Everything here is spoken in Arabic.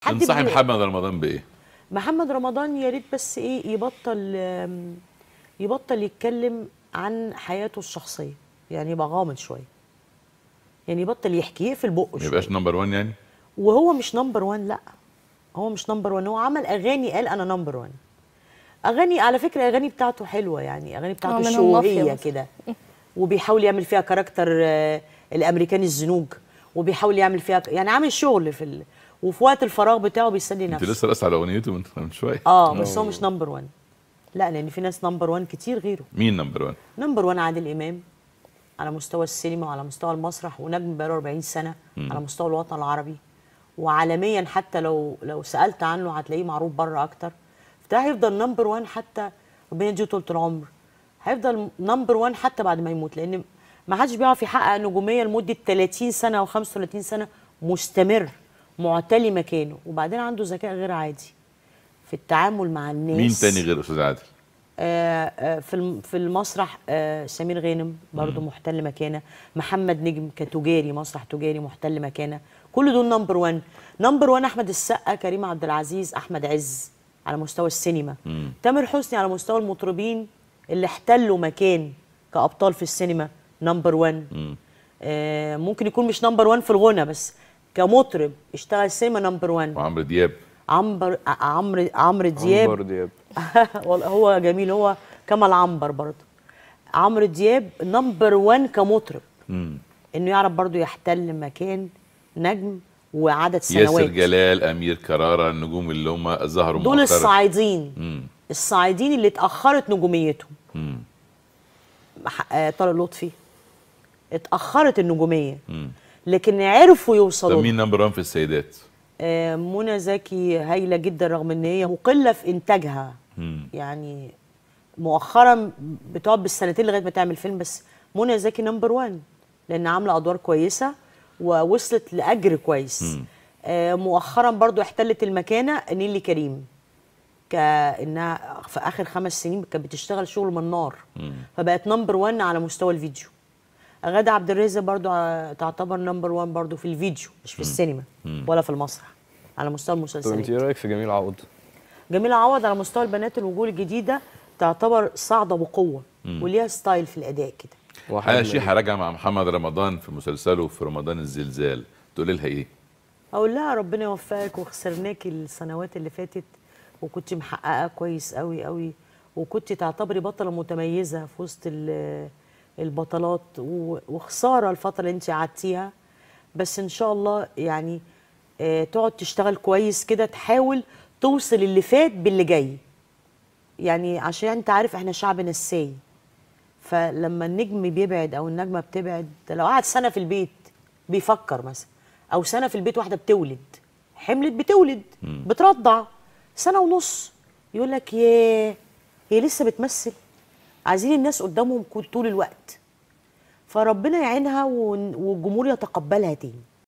تنصحي محمد رمضان بايه؟ محمد رمضان يا ريت بس ايه يبطل يبطل يتكلم عن حياته الشخصيه يعني يبقى غامض شويه يعني يبطل يحكي يقفل بقه ما يبقاش نمبر 1 يعني وهو مش نمبر 1 لا هو مش نمبر 1 هو عمل اغاني قال انا نمبر 1 اغاني على فكره اغاني بتاعته حلوه يعني اغاني بتاعته شوهيه كده وبيحاول يعمل فيها كاركتر آه، الامريكان الزنوج وبيحاول يعمل فيها يعني عامل شغل في وفي وقت الفراغ بتاعه بيسلي نفسه انت لسه رأس على اغنيته من شويه آه،, اه بس هو مش نمبر آه. 1 لا لان في ناس نمبر 1 كتير غيره مين نمبر 1 نمبر 1 عادل امام على مستوى السينما وعلى مستوى المسرح ونجم بقاله 40 سنه مم. على مستوى الوطن العربي وعالميا حتى لو لو سالت عنه هتلاقيه معروف بره اكتر ده هيفضل نمبر 1 حتى ربنا يديه طول العمر هيفضل نمبر 1 حتى بعد ما يموت لان ما حدش بيعرف يحقق نجوميه لمده 30 سنه او 35 سنه مستمر معتلي مكانه وبعدين عنده ذكاء غير عادي في التعامل مع الناس مين تاني غير استاذ عادل آه، آه، في في المسرح آه، سمير غانم برضه محتل مكانه محمد نجم كتجاري مسرح تجاري محتل مكانه كل دول نمبر 1 نمبر 1 احمد السقا كريم عبد العزيز احمد عز على مستوى السينما تامر حسني على مستوى المطربين اللي احتلوا مكان كابطال في السينما نمبر 1 ممكن يكون مش نمبر 1 في الغنى بس كمطرب اشتغل سيما نمبر 1 وعمرو دياب عمرو آه، عمرو عمرو دياب عمرو دياب هو جميل هو كمال عنبر برضه عمرو دياب نمبر 1 كمطرب مم. انه يعرف برضه يحتل مكان نجم وعدد سنوات ياسر جلال امير كرارة النجوم اللي هم ظهروا دول مؤخرة. الصعيدين مم. الصعيدين اللي اتاخرت نجوميتهم امم طارق لطفي اتاخرت النجوميه مم. لكن عرفوا يوصلوا طب مين نمبر 1 في السيدات؟ آه منى زكي هايله جدا رغم ان هي مقله في انتاجها مم. يعني مؤخرا بتقعد بالسنتين لغايه ما تعمل فيلم بس منى زكي نمبر 1 لان عامله ادوار كويسه ووصلت لاجر كويس آه مؤخرا برضو احتلت المكانه نيلي كريم كانها في اخر خمس سنين كانت بتشتغل شغل من نار فبقت نمبر 1 على مستوى الفيديو غادة عبد الرازق برضو آه، تعتبر نمبر 1 برضو في الفيديو مش في السينما ولا في المسرح على مستوى المسلسلات طب انت ايه رايك في جميل عوض؟ جميل عوض على مستوى البنات الوجوه الجديده تعتبر صاعده بقوه وليها ستايل في الاداء كده وحاجه شيحه راجعه مع محمد رمضان في مسلسله في رمضان الزلزال تقولي لها ايه؟ اقول لها ربنا يوفقك وخسرناكي السنوات اللي فاتت وكنت محققه كويس قوي قوي وكنت تعتبري بطله متميزه في وسط البطلات وخساره الفتره اللي انت قعدتيها بس ان شاء الله يعني آه، تقعد تشتغل كويس كده تحاول توصل اللي فات باللي جاي يعني عشان انت عارف احنا شعب نساي فلما النجم بيبعد او النجمه بتبعد لو قعد سنه في البيت بيفكر مثلا او سنه في البيت واحده بتولد حملت بتولد بترضع سنه ونص يقول لك ياه هي لسه بتمثل عايزين الناس قدامهم طول الوقت فربنا يعينها والجمهور يتقبلها تاني